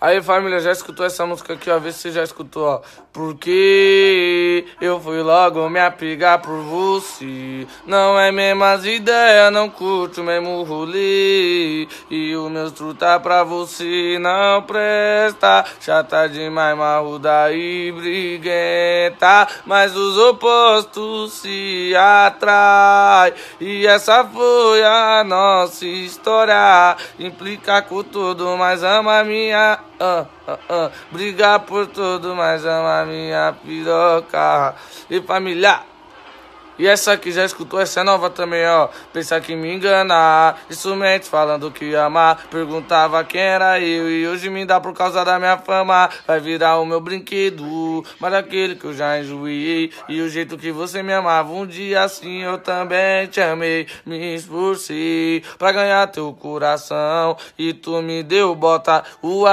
Aí família, já escutou essa música aqui, ó, vê se você já escutou, ó. Porque eu fui logo me apegar por você. Não é mesmo as ideias, não curto mesmo rolê. E o meu truta tá pra você não presta. Chata demais, marruda e briguenta. Mas os opostos se atraem. E essa foi a nossa história. Implica com tudo, mas ama minha ah, ah, ah. Brigar por tudo, mas ama minha piroca e família. E essa que já escutou, essa é nova também, ó. Pensar que me enganar, isso mente falando que amar. Perguntava quem era eu e hoje me dá por causa da minha fama. Vai virar o meu brinquedo, mas aquele que eu já enjoei. E o jeito que você me amava, um dia assim eu também te amei. Me esforcei pra ganhar teu coração e tu me deu bota. O